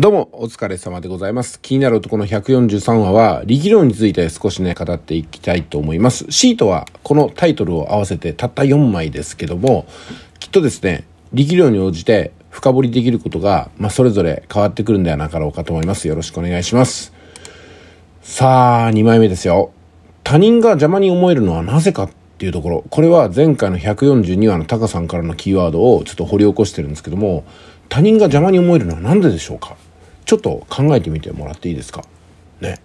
どうも、お疲れ様でございます。気になる男の143話は、力量について少しね、語っていきたいと思います。シートは、このタイトルを合わせてたった4枚ですけども、きっとですね、力量に応じて深掘りできることが、まあ、それぞれ変わってくるんではなかろうかと思います。よろしくお願いします。さあ、2枚目ですよ。他人が邪魔に思えるのはなぜかっていうところ。これは前回の142話のタカさんからのキーワードをちょっと掘り起こしてるんですけども、他人が邪魔に思えるのは何ででしょうかちょっと考えてみてもらっていいですかね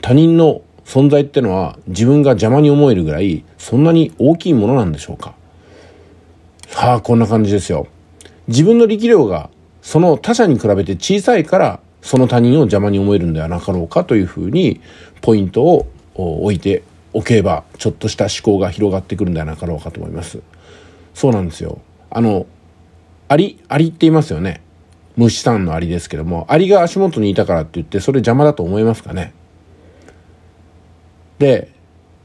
他人の存在ってのは自分が邪魔に思えるぐらいそんなに大きいものなんでしょうかはあこんな感じですよ自分の力量がその他者に比べて小さいからその他人を邪魔に思えるんではなかろうかというふうにポイントを置いておけばちょっとした思考が広がってくるんではなかろうかと思いますそうなんですよあのアリ、アリって言いますよね。虫さんのアリですけども、アリが足元にいたからって言って、それ邪魔だと思いますかね。で、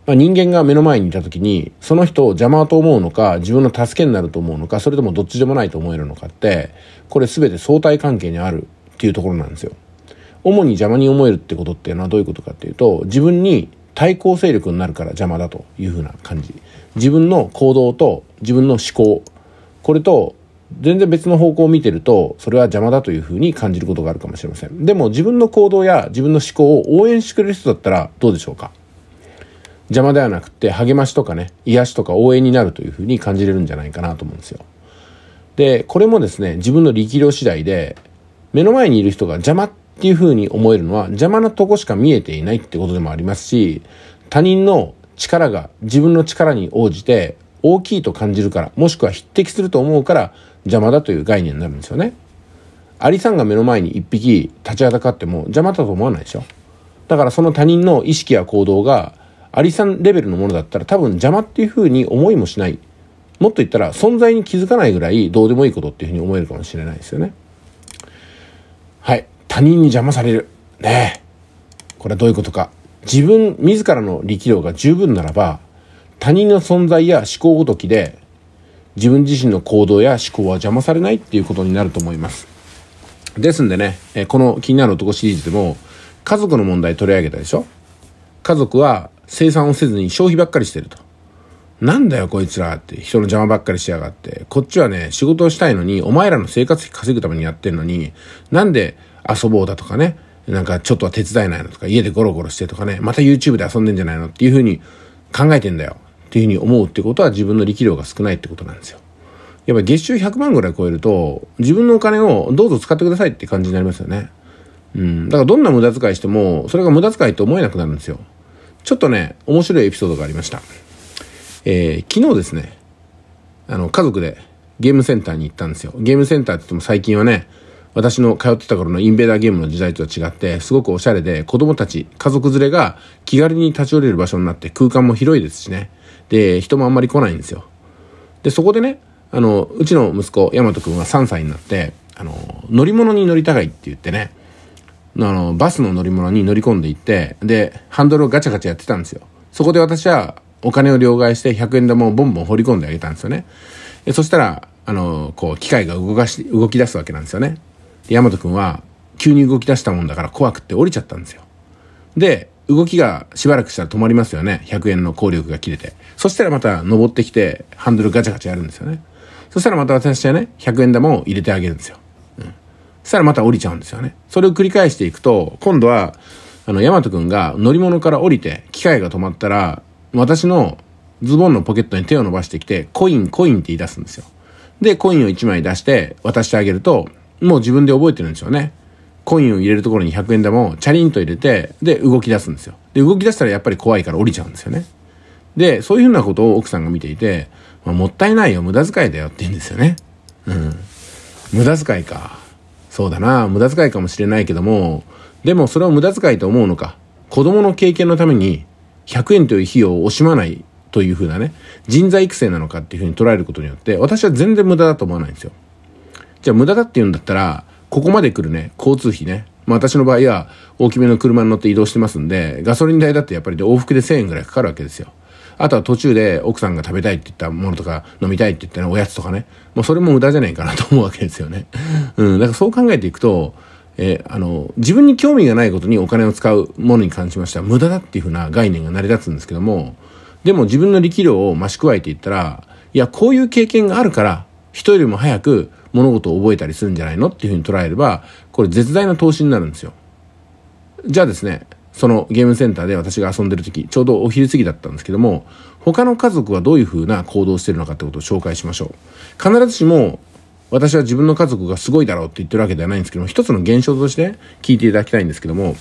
まあ、人間が目の前にいた時に、その人を邪魔と思うのか、自分の助けになると思うのか、それともどっちでもないと思えるのかって、これ全て相対関係にあるっていうところなんですよ。主に邪魔に思えるってことっていうのはどういうことかっていうと、自分に対抗勢力になるから邪魔だというふうな感じ。自分の行動と自分の思考、これと全然別の方向を見てるとそれは邪魔だというふうに感じることがあるかもしれませんでも自分の行動や自分の思考を応援してくれる人だったらどうでしょうか邪魔ではなくて励ましとかね癒しとか応援になるというふうに感じれるんじゃないかなと思うんですよでこれもですね自分の力量次第で目の前にいる人が邪魔っていうふうに思えるのは邪魔なとこしか見えていないってことでもありますし他人の力が自分の力に応じて大きいと感じるからもしくは匹敵すると思うから邪魔だという概念になるんですよね。アリさんが目の前に1匹立ちはだかっても邪魔だと思わないでしょ。だからその他人の意識や行動がアリさんレベルのものだったら多分邪魔っていうふうに思いもしない。もっと言ったら存在に気づかないぐらいどうでもいいことっていうふうに思えるかもしれないですよね。はい。他人に邪魔される。ねえ。これはどういうことか。自分自らの力量が十分ならば他人の存在や思考ごときで自分自身の行動や思考は邪魔されないっていうことになると思います。ですんでね、えこの気になる男シリーズでも、家族の問題取り上げたでしょ家族は生産をせずに消費ばっかりしてると。なんだよこいつらって人の邪魔ばっかりしやがって。こっちはね、仕事をしたいのに、お前らの生活費稼ぐためにやってんのに、なんで遊ぼうだとかね、なんかちょっとは手伝えないのとか、家でゴロゴロしてとかね、また YouTube で遊んでんじゃないのっていうふうに考えてんだよ。っていうふうに思うってことは自分の力量が少ないってことなんですよ。やっぱり月収100万ぐらい超えると、自分のお金をどうぞ使ってくださいって感じになりますよね。うん。だからどんな無駄遣いしても、それが無駄遣いと思えなくなるんですよ。ちょっとね、面白いエピソードがありました。えー、昨日ですね、あの、家族でゲームセンターに行ったんですよ。ゲームセンターって言っても最近はね、私の通ってた頃のインベーダーゲームの時代とは違って、すごくおしゃれで、子供たち、家族連れが気軽に立ち寄れる場所になって空間も広いですしね。で、人もあんまり来ないんですよ。で、そこでね、あの、うちの息子、大和くんは3歳になって、あの、乗り物に乗りたがいって言ってね、あの、バスの乗り物に乗り込んでいって、で、ハンドルをガチャガチャやってたんですよ。そこで私はお金を両替して100円玉をボンボン放り込んであげたんですよね。でそしたら、あの、こう、機械が動かし、動き出すわけなんですよね。で、大和くんは、急に動き出したもんだから怖くって降りちゃったんですよ。で、動きがしばらくしたら止まりますよね。100円の効力が切れて。そしたらまた登ってきて、ハンドルガチャガチャやるんですよね。そしたらまた私はね、100円玉を入れてあげるんですよ。うん。そしたらまた降りちゃうんですよね。それを繰り返していくと、今度は、あの、ヤマト君が乗り物から降りて、機械が止まったら、私のズボンのポケットに手を伸ばしてきて、コイン、コインって言い出すんですよ。で、コインを1枚出して渡してあげると、もう自分で覚えてるんですよね。コインを入れるところに100円玉をチャリンと入れて、で、動き出すんですよ。で、動き出したらやっぱり怖いから降りちゃうんですよね。で、そういうふうなことを奥さんが見ていて、まあ、もったいないよ、無駄遣いだよって言うんですよね。うん。無駄遣いか。そうだな、無駄遣いかもしれないけども、でもそれを無駄遣いと思うのか。子供の経験のために、100円という費用を惜しまないというふうなね、人材育成なのかっていうふうに捉えることによって、私は全然無駄だと思わないんですよ。じゃあ無駄だって言うんだったら、ここまで来るね、交通費ね。まあ私の場合は大きめの車に乗って移動してますんで、ガソリン代だってやっぱりで往復で1000円ぐらいかかるわけですよ。あとは途中で奥さんが食べたいって言ったものとか飲みたいって言ったおやつとかね。もうそれも無駄じゃないかなと思うわけですよね。うん。だからそう考えていくと、えー、あの、自分に興味がないことにお金を使うものに関しましては無駄だっていうふうな概念が成り立つんですけども、でも自分の力量を増し加えていったら、いや、こういう経験があるから、人よりも早く物事を覚えたりするんじゃないのっていうふうに捉えれば、これ絶大な投資になるんですよ。じゃあですね、そのゲームセンターで私が遊んでる時、ちょうどお昼過ぎだったんですけども、他の家族はどういう風な行動をしてるのかってことを紹介しましょう。必ずしも、私は自分の家族がすごいだろうって言ってるわけではないんですけども、一つの現象として聞いていただきたいんですけども、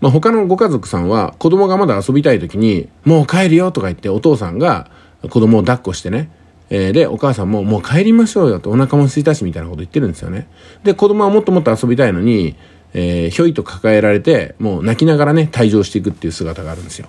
まあ、他のご家族さんは子供がまだ遊びたい時に、もう帰るよとか言ってお父さんが子供を抱っこしてね、えー、で、お母さんももう帰りましょうよとお腹も空いたしみたいなこと言ってるんですよね。で、子供はもっともっと遊びたいのに、えー、ひょいと抱えられて、もう泣きながらね、退場していくっていう姿があるんですよ。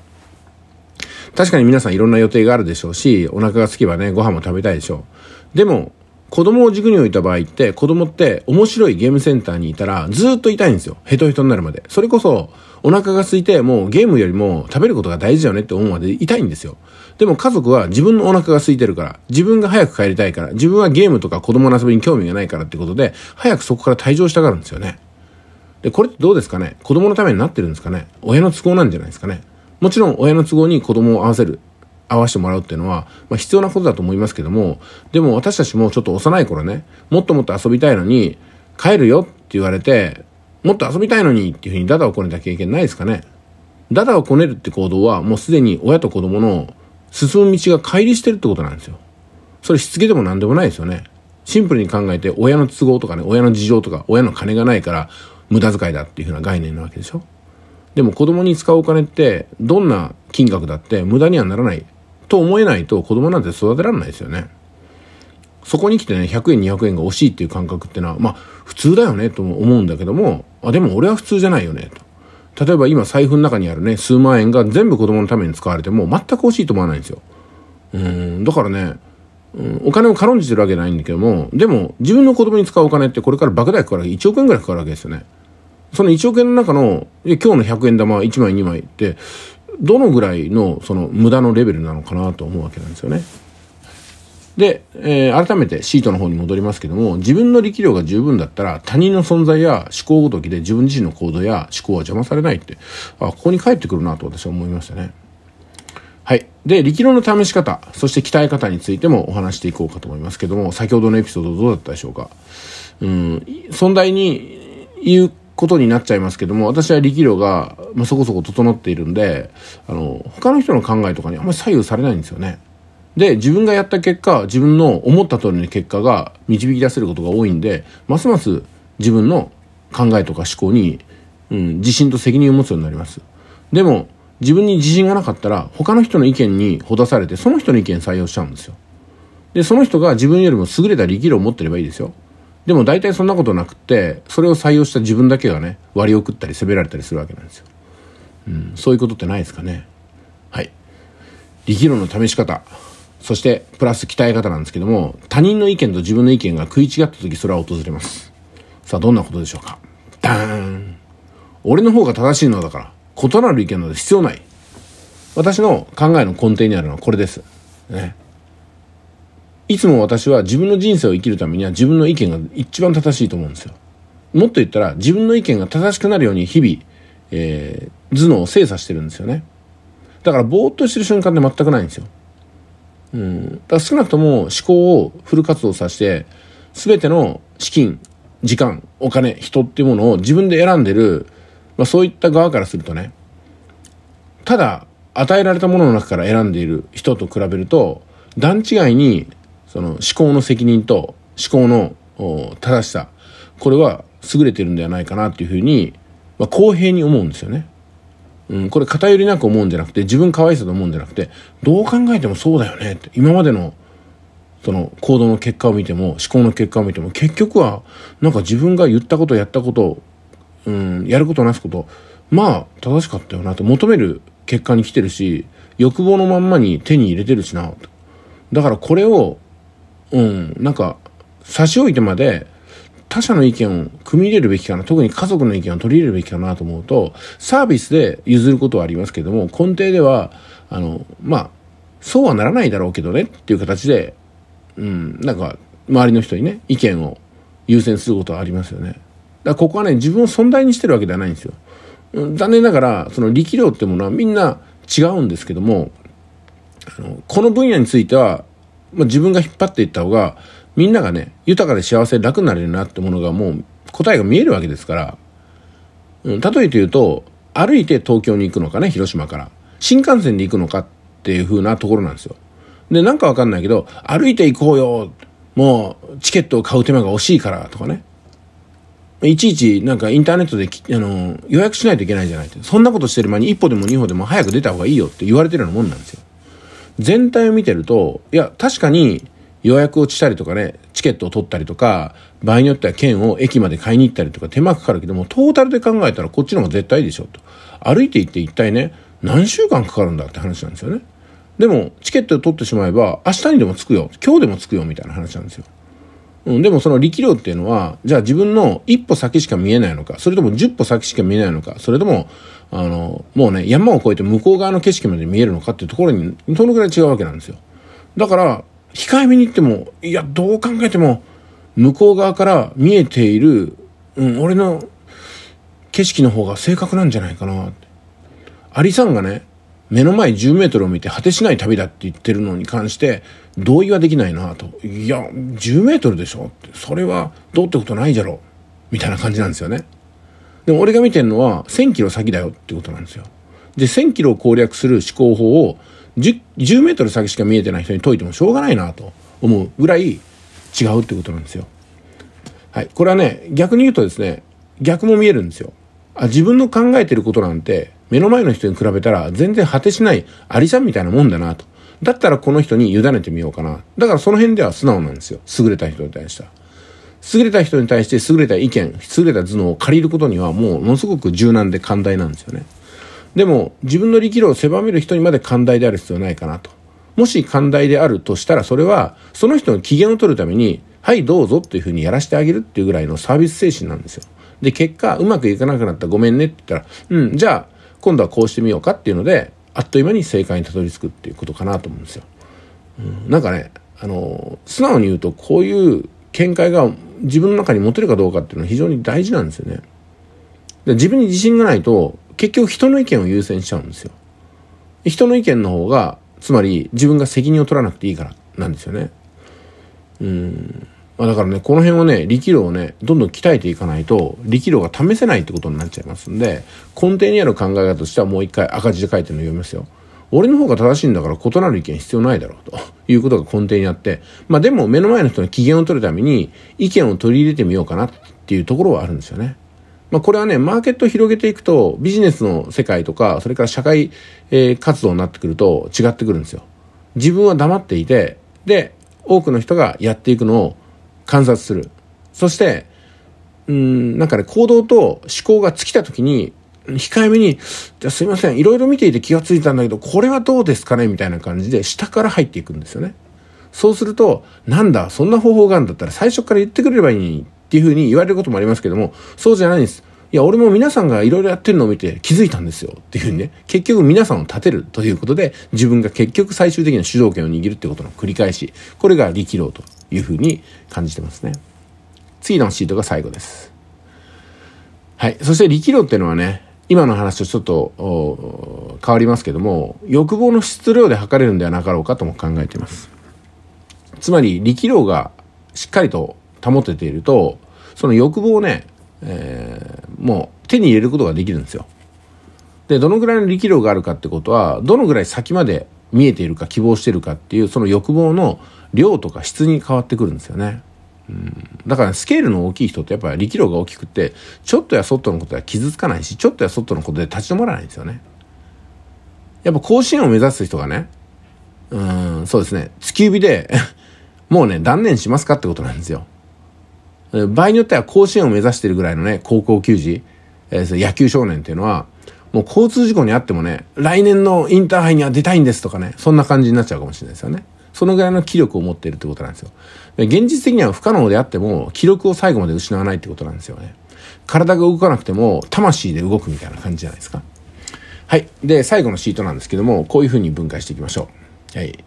確かに皆さんいろんな予定があるでしょうし、お腹が空けばね、ご飯も食べたいでしょう。でも、子供を軸に置いた場合って、子供って面白いゲームセンターにいたらずっと痛いんですよ。ヘトヘトになるまで。それこそ、お腹が空いて、もうゲームよりも食べることが大事だよねって思うまで痛いんですよ。でも家族は自分のお腹が空いてるから、自分が早く帰りたいから、自分はゲームとか子供の遊びに興味がないからってことで、早くそこから退場したがるんですよね。で、これってどうですかね子供のためになってるんですかね親の都合なんじゃないですかねもちろん親の都合に子供を合わせる、合わせてもらうっていうのは、まあ、必要なことだと思いますけども、でも私たちもちょっと幼い頃ね、もっともっと遊びたいのに、帰るよって言われて、もっと遊びたいのにっていうふうにダダをこねた経験ないですかねダダをこねるって行動はもうすでに親と子供の進む道が乖離してるってことなんですよ。それしつけでも何でもないですよね。シンプルに考えて親の都合とかね、親の事情とか、親の金がないから、無駄遣いだっていうふうな概念なわけでしょでも子供に使うお金ってどんな金額だって無駄にはならないと思えないと子供なんて育てられないですよねそこに来てね100円200円が惜しいっていう感覚ってのはまあ普通だよねと思うんだけどもあでも俺は普通じゃないよねと例えば今財布の中にあるね数万円が全部子供のために使われても全く惜しいと思わないんですようんだからねうん、お金を軽んじてるわけじゃないんだけども、でも自分の子供に使うお金ってこれから莫大かから1億円ぐらいかかるわけですよね。その1億円の中の、今日の100円玉1枚2枚って、どのぐらいのその無駄のレベルなのかなと思うわけなんですよね。で、えー、改めてシートの方に戻りますけども、自分の力量が十分だったら他人の存在や思考ごときで自分自身の行動や思考は邪魔されないって、あ、ここに帰ってくるなと私は思いましたね。はい。で、力量の試し方、そして鍛え方についてもお話していこうかと思いますけども、先ほどのエピソードどうだったでしょうか。うん、存在に言うことになっちゃいますけども、私は力量が、まあ、そこそこ整っているんで、あの、他の人の考えとかにあんまり左右されないんですよね。で、自分がやった結果、自分の思った通りの結果が導き出せることが多いんで、ますます自分の考えとか思考に、うん、自信と責任を持つようになります。でも、自分に自信がなかったら、他の人の意見にほだされて、その人の意見採用しちゃうんですよ。で、その人が自分よりも優れた力量を持ってればいいですよ。でも大体そんなことなくってそれを採用した自分だけがね割り送ったり責められたりするわけなんですよ、うん、そういうことってないですかねはい力量の試し方そしてプラス鍛え方なんですけども他人の意見と自分の意見が食い違った時それは訪れますさあどんなことでしょうかダーン俺の方が正しいのだから異なる意見など必要ない私の考えの根底にあるのはこれですねいつも私は自分の人生を生きるためには自分の意見が一番正しいと思うんですよ。もっと言ったら自分の意見が正しくなるように日々、えー、頭脳を精査してるんですよね。だからぼーっとしてる瞬間って全くないんですよ。うん。だから少なくとも思考をフル活動させて、すべての資金、時間、お金、人っていうものを自分で選んでる、まあそういった側からするとね、ただ与えられたものの中から選んでいる人と比べると、段違いにその思考の責任と思考の正しさ、これは優れてるんではないかなっていうふうに、まあ、公平に思うんですよね。うん、これ偏りなく思うんじゃなくて、自分可愛さと思うんじゃなくて、どう考えてもそうだよねって、今までの、その行動の結果を見ても、思考の結果を見ても、結局は、なんか自分が言ったこと、やったこと、うん、やることなすこと、まあ、正しかったよなと求める結果に来てるし、欲望のまんまに手に入れてるしな、と。だからこれをうん、なんか、差し置いてまで、他者の意見を組み入れるべきかな、特に家族の意見を取り入れるべきかなと思うと、サービスで譲ることはありますけども、根底では、あの、まあ、そうはならないだろうけどねっていう形で、うん、なんか、周りの人にね、意見を優先することはありますよね。だからここはね、自分を存在にしてるわけではないんですよ。残念ながら、その力量ってものはみんな違うんですけども、あのこの分野については、まあ、自分が引っ張っていった方が、みんながね、豊かで幸せ楽になれるなってものがもう答えが見えるわけですから、うん、例えて言うと、歩いて東京に行くのかね、広島から。新幹線で行くのかっていう風なところなんですよ。で、なんかわかんないけど、歩いて行こうよもう、チケットを買う手間が惜しいからとかね。いちいち、なんかインターネットであの、予約しないといけないじゃないって。そんなことしてる間に一歩でも二歩でも早く出た方がいいよって言われてるようなもんなんですよ。全体を見てると、いや、確かに予約をしたりとかね、チケットを取ったりとか、場合によっては券を駅まで買いに行ったりとか手間かかるけども、トータルで考えたらこっちの方が絶対いいでしょと。歩いて行って一体ね、何週間かかるんだって話なんですよね。でも、チケットを取ってしまえば、明日にでも着くよ、今日でも着くよ、みたいな話なんですよ。うん、でもその力量っていうのは、じゃあ自分の一歩先しか見えないのか、それとも10歩先しか見えないのか、それともあの、もうね、山を越えて向こう側の景色まで見えるのかっていうところに、どのぐらい違うわけなんですよ。だから、控えめに言っても、いや、どう考えても、向こう側から見えている、うん、俺の景色の方が正確なんじゃないかなって。アリさんがね、目の前10メートルを見て果てしない旅だって言ってるのに関して、同意はできないなと。いや、10メートルでしょって、それはどうってことないじゃろ。みたいな感じなんですよね。でも俺が見てるのは1000キロ先だよってことなんですよ。で、1000キロを攻略する思考法を 10, 10メートル先しか見えてない人に解いてもしょうがないなと思うぐらい違うってことなんですよ。はい。これはね、逆に言うとですね、逆も見えるんですよ。あ、自分の考えてることなんて、目の前の人に比べたら全然果てしないありさんみたいなもんだなと。だったらこの人に委ねてみようかな。だからその辺では素直なんですよ。優れた人に対しては。優れた人に対して優れた意見優れた頭脳を借りることにはもうものすごく柔軟で寛大なんですよねでも自分の力量を狭める人にまで寛大である必要はないかなともし寛大であるとしたらそれはその人の機嫌を取るためにはいどうぞっていうふうにやらせてあげるっていうぐらいのサービス精神なんですよで結果うまくいかなくなったごめんねって言ったらうんじゃあ今度はこうしてみようかっていうのであっという間に正解にたどり着くっていうことかなと思うんですよ、うん、なんかねあの素直に言うとこういう見解が自分の中に持てるかどうかっていうのは非常に大事なんですよね。で自分に自信がないと結局人の意見を優先しちゃうんですよ。人の意見の方がつまり自分が責任を取らなくていいからなんですよね。うん。まあ、だからね、この辺はね、力量をね、どんどん鍛えていかないと、力量が試せないってことになっちゃいますんで、根底にある考え方としてはもう一回赤字で書いてるの読みますよ。俺の方が正しいんだから異なる意見必要ないだろうと いうことが根底にあって、まあでも目の前の人の機嫌を取るために意見を取り入れてみようかなっていうところはあるんですよね。まあこれはね、マーケットを広げていくとビジネスの世界とか、それから社会、えー、活動になってくると違ってくるんですよ。自分は黙っていて、で、多くの人がやっていくのを観察する。そして、うん、なんかね、行動と思考が尽きた時に控えめに、じゃあすいません、いろいろ見ていて気がついたんだけど、これはどうですかねみたいな感じで、下から入っていくんですよね。そうすると、なんだ、そんな方法があるんだったら最初から言ってくれればいいっていうふうに言われることもありますけども、そうじゃないんです。いや、俺も皆さんがいろいろやってるのを見て気づいたんですよっていうふうにね、結局皆さんを立てるということで、自分が結局最終的な主導権を握るってことの繰り返し、これが力量というふうに感じてますね。次のシートが最後です。はい。そして力量っていうのはね、今の話とちょっと変わりますけども欲望の質量で測れるんではなかろうかとも考えていますつまり力量がしっかりと保てているとその欲望をね、えー、もう手に入れることができるんですよでどのぐらいの力量があるかってことはどのぐらい先まで見えているか希望しているかっていうその欲望の量とか質に変わってくるんですよねうん、だからスケールの大きい人ってやっぱり力量が大きくてちょっとやそっとのことは傷つかないしちょっとやそっとのことで立ち止まらないんですよね。やっぱ甲子園を目指す人がねうんそうですね突き指で もうね断念しますかってことなんですよ。場合によっては甲子園を目指してるぐらいのね高校球児、えー、野球少年っていうのはもう交通事故にあってもね来年のインターハイには出たいんですとかねそんな感じになっちゃうかもしれないですよね。そのぐらいの気力を持っているってことなんですよ。現実的には不可能であっても、記録を最後まで失わないってことなんですよね。体が動かなくても、魂で動くみたいな感じじゃないですか。はい。で、最後のシートなんですけども、こういうふうに分解していきましょう。はい。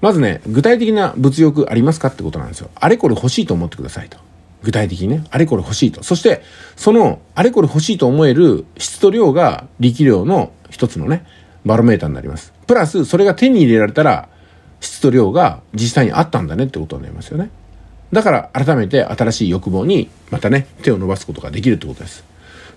まずね、具体的な物欲ありますかってことなんですよ。あれこれ欲しいと思ってくださいと。具体的にね、あれこれ欲しいと。そして、その、あれこれ欲しいと思える質と量が力量の一つのね、バロメーターになります。プラス、それが手に入れられたら、質と量が実際にあったんだねってことになりますよね。だから改めて新しい欲望にまたね、手を伸ばすことができるってことです。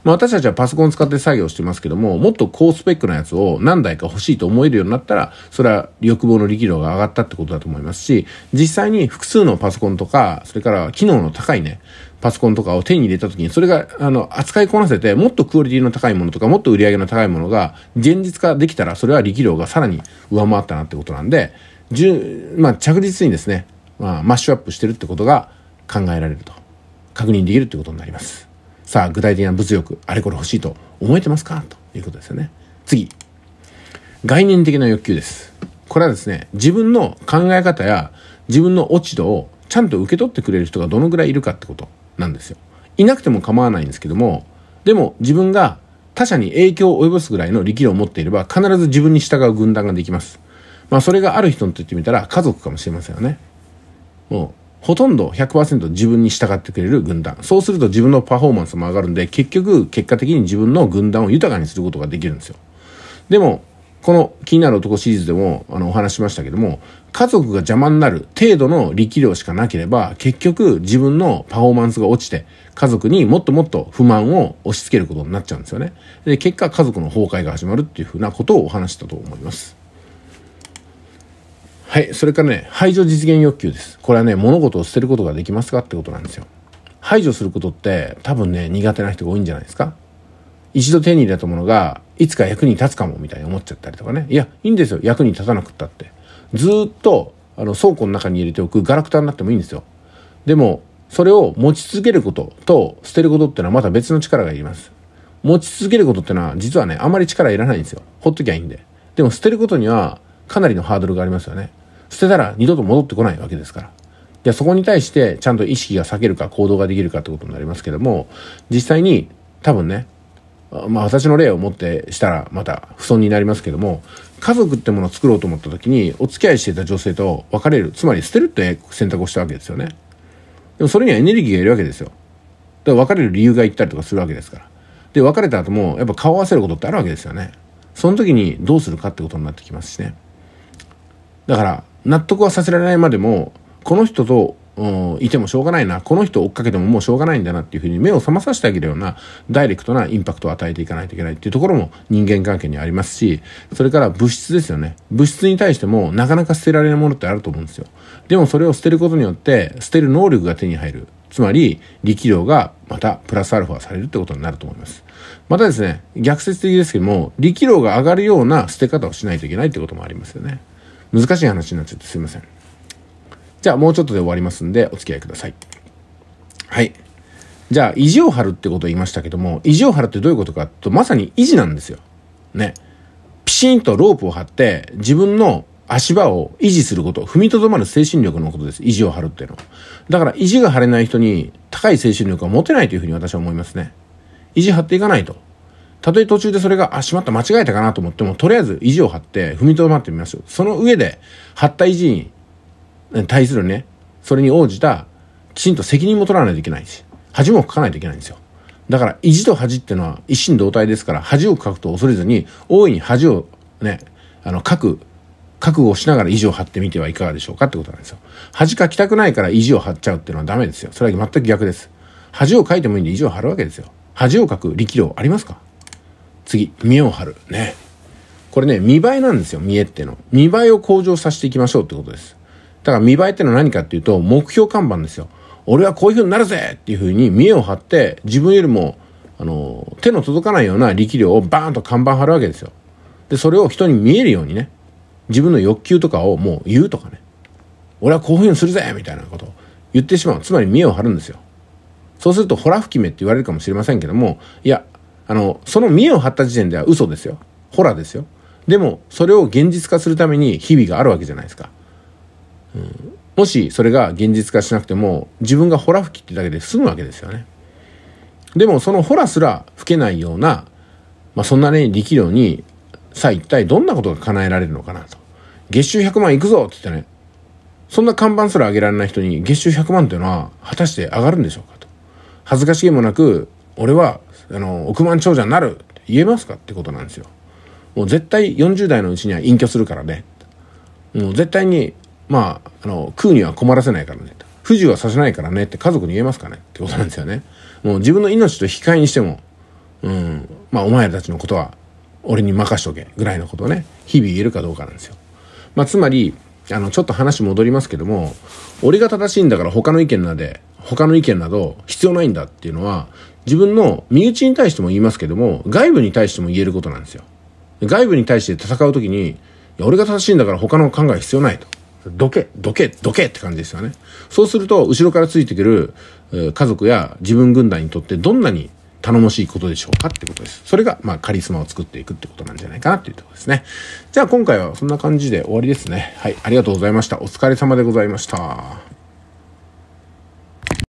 まあ、私たちはパソコン使って作業してますけども、もっと高スペックなやつを何台か欲しいと思えるようになったら、それは欲望の力量が上がったってことだと思いますし、実際に複数のパソコンとか、それから機能の高いね、パソコンとかを手に入れた時に、それが、あの、扱いこなせて、もっとクオリティの高いものとか、もっと売り上げの高いものが現実化できたら、それは力量がさらに上回ったなってことなんで、まあ、着実にですね、まあ、マッシュアップしてるってことが考えられると確認できるってことになりますさあ具体的な物欲あれこれ欲しいと思えてますかということですよね次概念的な欲求ですこれはですね自分の考え方や自分の落ち度をちゃんと受け取ってくれる人がどのぐらいいるかってことなんですよいなくても構わないんですけどもでも自分が他者に影響を及ぼすぐらいの力量を持っていれば必ず自分に従う軍団ができますまあ、それがある人にとってみたら家族かもしれませんよね。もう、ほとんど100%自分に従ってくれる軍団。そうすると自分のパフォーマンスも上がるんで、結局、結果的に自分の軍団を豊かにすることができるんですよ。でも、この気になる男シリーズでもあのお話しましたけども、家族が邪魔になる程度の力量しかなければ、結局自分のパフォーマンスが落ちて、家族にもっともっと不満を押し付けることになっちゃうんですよね。で、結果家族の崩壊が始まるっていうふうなことをお話したと思います。はい。それからね、排除実現欲求です。これはね、物事を捨てることができますかってことなんですよ。排除することって多分ね、苦手な人が多いんじゃないですか一度手に入れたものが、いつか役に立つかもみたいに思っちゃったりとかね。いや、いいんですよ。役に立たなくったって。ずっと、あの、倉庫の中に入れておくガラクタになってもいいんですよ。でも、それを持ち続けることと捨てることってのはまた別の力がいります。持ち続けることってのは実はね、あまり力いらないんですよ。ほっときゃいいんで。でも捨てることにはかなりのハードルがありますよね。捨てたら二度と戻ってこないわけですから。じゃそこに対してちゃんと意識が避けるか行動ができるかってことになりますけども、実際に多分ね、まあ私の例をもってしたらまた不損になりますけども、家族ってものを作ろうと思った時にお付き合いしていた女性と別れる、つまり捨てるって選択をしたわけですよね。でもそれにはエネルギーがいるわけですよ。だから別れる理由が言ったりとかするわけですから。で、別れた後もやっぱ顔合わせることってあるわけですよね。その時にどうするかってことになってきますしね。だから、納得はさせられないまでも、この人と、うん、いてもしょうがないな、この人を追っかけてももうしょうがないんだなっていうふうに目を覚まさせてあげるようなダイレクトなインパクトを与えていかないといけないっていうところも人間関係にありますし、それから物質ですよね。物質に対してもなかなか捨てられないものってあると思うんですよ。でもそれを捨てることによって捨てる能力が手に入る。つまり力量がまたプラスアルファされるってことになると思います。またですね、逆説的ですけども、力量が上がるような捨て方をしないといけないってこともありますよね。難しい話になっちゃってすいません。じゃあもうちょっとで終わりますんでお付き合いください。はい。じゃあ意地を張るってことを言いましたけども、意地を張るってどういうことかとまさに意地なんですよ。ね。ピシンとロープを張って自分の足場を維持すること、踏みとどまる精神力のことです。意地を張るっていうのは。だから意地が張れない人に高い精神力は持てないというふうに私は思いますね。意地張っていかないと。たとえ途中でそれが、あ、しまった、間違えたかなと思っても、とりあえず意地を張って踏みとどまってみますよ。その上で、張った意地に対するね、それに応じた、きちんと責任も取らないといけないし、恥もかかないといけないんですよ。だから、意地と恥ってのは一心同体ですから、恥をかくと恐れずに、大いに恥をね、あの、かく、覚悟しながら意地を張ってみてはいかがでしょうかってことなんですよ。恥かきたくないから意地を張っちゃうっていうのはダメですよ。それは全く逆です。恥をかいてもいいんで意地を張るわけですよ。恥をかく力量ありますか次、見栄を張る。ね。これね、見栄えなんですよ、見栄っての。見栄えを向上させていきましょうってことです。だから見栄えってのは何かっていうと、目標看板ですよ。俺はこういう風になるぜっていう風に見栄を張って、自分よりも、あの、手の届かないような力量をバーンと看板張るわけですよ。で、それを人に見えるようにね、自分の欲求とかをもう言うとかね、俺はこういう風にするぜみたいなことを言ってしまう。つまり見栄を張るんですよ。そうすると、ほら吹き目って言われるかもしれませんけども、いや、あの、その見栄を張った時点では嘘ですよ。ホラーですよ。でも、それを現実化するために日々があるわけじゃないですか。うん、もし、それが現実化しなくても、自分がホラ吹きってだけで済むわけですよね。でも、そのホラすら吹けないような、まあ、そんなね、力量に、さあ一体どんなことが叶えられるのかなと。月収100万いくぞって言ってね、そんな看板すら上げられない人に月収100万というのは果たして上がるんでしょうかと。恥ずかしげもなく、俺はあの、億万長者になるって言えますかってことなんですよ。もう絶対40代のうちには隠居するからね。もう絶対に、まあ、あの、食うには困らせないからね。不自由はさせないからねって家族に言えますかねってことなんですよね。もう自分の命と引き換えにしても、うん、まあお前たちのことは俺に任しとけぐらいのことをね、日々言えるかどうかなんですよ。まあつまり、あの、ちょっと話戻りますけども、俺が正しいんだから他の意見なんで、他の意見など必要ないんだっていうのは、自分の身内に対しても言いますけども、外部に対しても言えることなんですよ。外部に対して戦うときに、いや、俺が正しいんだから他の考え必要ないと。どけ、どけ、どけって感じですよね。そうすると、後ろからついてくる家族や自分軍団にとってどんなに頼もしいことでしょうかってことです。それが、まあ、カリスマを作っていくってことなんじゃないかなっていうとこですね。じゃあ今回はそんな感じで終わりですね。はい、ありがとうございました。お疲れ様でございました。